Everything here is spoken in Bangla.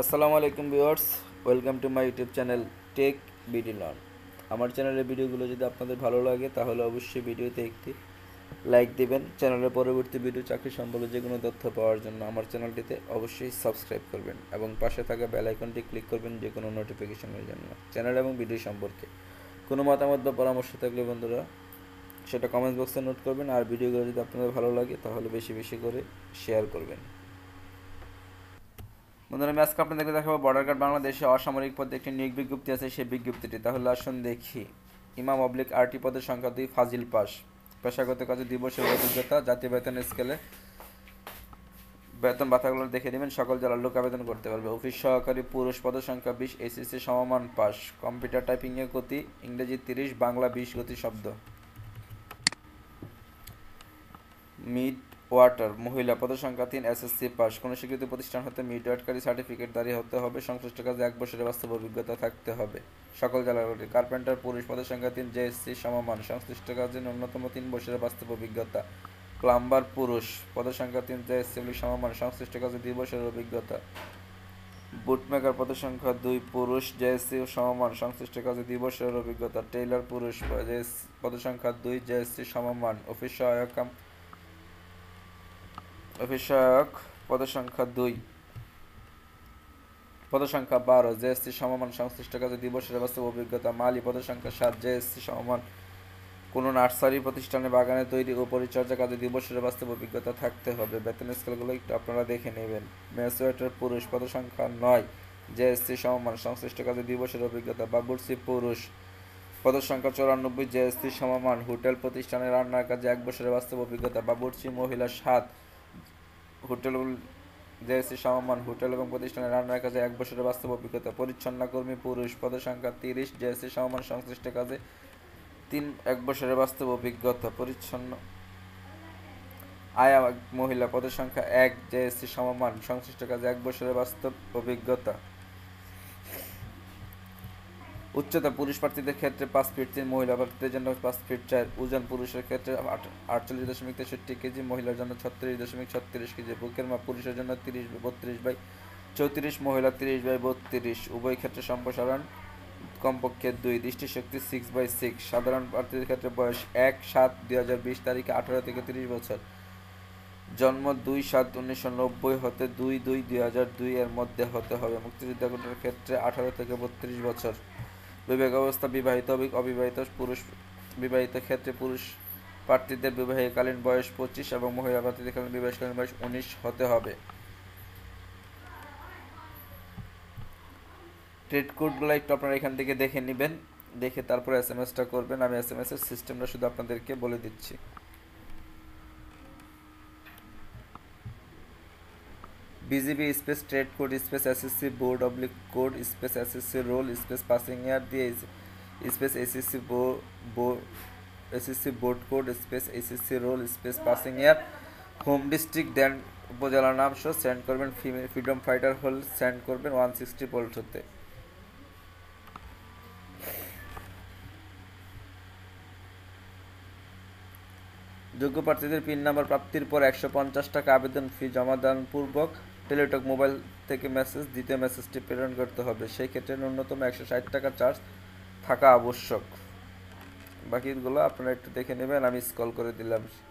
আসসালামু আলাইকুম viewers welcome to my YouTube channel tech BD লন আমার চ্যানেলের ভিডিওগুলো যদি আপনাদের ভালো লাগে তাহলে অবশ্যই ভিডিওতে একটি লাইক দিবেন চ্যানেলের পরবর্তী ভিডিও চাকরি সম্পর্কে যে কোনো তথ্য পাওয়ার জন্য আমার চ্যানেলটিতে অবশ্যই সাবস্ক্রাইব করবেন এবং পাশে থাকা বেল আইকনটি ক্লিক করবেন যে কোনো নোটিফিকেশনের জন্য চ্যানেল এবং ভিডিও সম্পর্কে কোনো মতামত বা পরামর্শ থাকলে বন্ধুরা সেটা কমেন্ট বক্সে নোট করবেন আর ভিডিওগুলো যদি আপনাদের ভালো লাগে তাহলে বেশি বেশি করে শেয়ার করবেন বন্ধুরা আমি আজকে আপনাদেরকে দেখাবো বর্ডার গার্ড বাংলাদেশে অসামরিক পদে একটি নিয়োগ বিজ্ঞপ্তি আছে সেই বিজ্ঞপ্তিটি তাহলে আসুন দেখি ইমাম অবলিক আরটি পদের সংখ্যা দুই ফাজিল পাস পেশাগত কাজে দুই বছরের অভিজ্ঞতা জাতীয় বেতন স্কেলে বেতন ভাতাগুলো দেখে দেবেন সকল জেলার লোক আবেদন করতে পারবে অফিস সহকারী পুরুষ পদের সংখ্যা বিশ এসএসসি সমমান পাস কম্পিউটার টাইপিংয়ে গতি ইংরেজি তিরিশ বাংলা বিশ গতি শব্দ মিড ওয়াটার মহিলা পদসংখ্যা তিন এস এসএসসি পাস কোনো স্বীকৃত প্রতিষ্ঠান হতে মিডওয়ার্ডকারী সার্টিফিকেট দাঁড়িয়ে হতে হবে সংশ্লিষ্ট কাজে এক বছরের বাস্তব অভিজ্ঞতা থাকতে হবে সকল জেলাগুলি কার্পেন্টার পুলিশ পদসংখ্যা তিন জেএসসি সমমান সংশ্লিষ্ট কাজে ন্যূনতম তিন বছরের বাস্তব অভিজ্ঞতা প্লাম্বার পুরুষ পদসংখ্যা তিন জেএসসি সমমান সংশ্লিষ্ট কাজে দুই বছরের অভিজ্ঞতা বুটমেকার পদসংখ্যা দুই পুরুষ জেএসসি সমমান সংশ্লিষ্ট কাজে দুই বছরের অভিজ্ঞতা টেইলার পুরুষ পদসংখ্যা দুই জেএসসি সমমান অফিস সহায়ক অভিষেক পদসংখ্যা দুই পদসংখ্যা বারো জিএসসি সমমান সংশ্লিষ্ট কাজে দিবসের অভিজ্ঞতা মালি পদসংখ্যা সাত সমমান কোনো নার্সারি প্রতিষ্ঠানে বাগানে তৈরি ও পরিচর্যা কাজে দিবসের বাস্তব অভিজ্ঞতা থাকতে হবে বেতন স্কেলগুলো একটু আপনারা দেখে নেবেন পুরুষ পদসংখ্যা নয় সমমান সংশ্লিষ্ট কাজে দিবসের অভিজ্ঞতা পুরুষ পদসংখ্যা চৌরানব্বই সমমান হোটেল প্রতিষ্ঠানে রান্নার কাজে এক বছরের বাস্তব অভিজ্ঞতা বা মহিলা সাত হোটেলগুলো সমমান হোটেল এবং প্রতিষ্ঠানে রান্নার কাজে এক বছরের বাস্তব অভিজ্ঞতা পরিচ্ছন্ন কর্মী পুরুষ সংখ্যা তিরিশ জেএসসি সমমান সংশ্লিষ্ট কাজে তিন এক বছরের বাস্তব অভিজ্ঞতা পরিচ্ছন্ন আয়া মহিলা পদের সংখ্যা এক জেএসসি সমমান সংশ্লিষ্ট কাজে এক বছরের বাস্তব অভিজ্ঞতা উচ্চতা পুরুষ প্রার্থীদের ক্ষেত্রে পাঁচ ফিট তিন মহিলা প্রার্থীদের জন্য পাঁচ ফিট চার ওজন পুরুষের ক্ষেত্রে আটচল্লিশ দশমিক তেষট্টি কেজি মহিলার জন্য ছত্রিশ দশমিক ছত্রিশ কেজি বুকের মাপ পুরুষের জন্য তিরিশ বত্রিশ বাই চৌত্রিশ মহিলা তিরিশ বাই বত্রিশ উভয় ক্ষেত্রে সম্প্রসারণ কমপক্ষে দুই দৃষ্টিশক্তি সিক্স বাই সিক্স সাধারণ প্রার্থীদের ক্ষেত্রে বয়স এক সাত দুই হাজার বিশ তারিখে আঠারো থেকে তিরিশ বছর জন্ম দুই সাত উনিশশো নব্বই হতে দুই দুই দুই হাজার দুই এর মধ্যে হতে হবে মুক্তিযোদ্ধা ক্ষেত্রে আঠারো থেকে বত্রিশ বছর বিবেক অবস্থা বিবাহিত অবিবাহিত পুরুষ বিবাহিত ক্ষেত্রে পুরুষ প্রার্থীদের বিবাহিকালীন বয়স পঁচিশ এবং মহিলা প্রার্থীদের বিবাহকালীন বয়স উনিশ হতে হবে ট্রেড কোডগুলো একটু আপনারা এখান থেকে দেখে নেবেন দেখে তারপর এস এম এসটা করবেন আমি এস এম এসের সিস্টেমটা শুধু আপনাদেরকে বলে দিচ্ছি BGB space trade code space SSC board oblique code space SSC roll space passing year দিয়ে space SSC board SSC board code space SSC roll space passing year home district then উপজেলার নাম সহ সেন্ড করবেন ফ্রিডম ফাইটার হল সেন্ড করবেন ওয়ান সিক্সটি পোল্ট হতে যোগ্য প্রার্থীদের পিন নাম্বার প্রাপ্তির পর একশো পঞ্চাশ টাকা আবেদন ফি জমা দান পূর্বক টেলিটক মোবাইল থেকে মেসেজ দ্বিতীয় মেসেজটি প্রেরণ করতে হবে সেই ক্ষেত্রে ন্যূনতম একশো ষাট টাকা চার্জ থাকা আবশ্যক বাকিগুলো আপনারা একটু দেখে নেবেন আমি স্কল করে দিলাম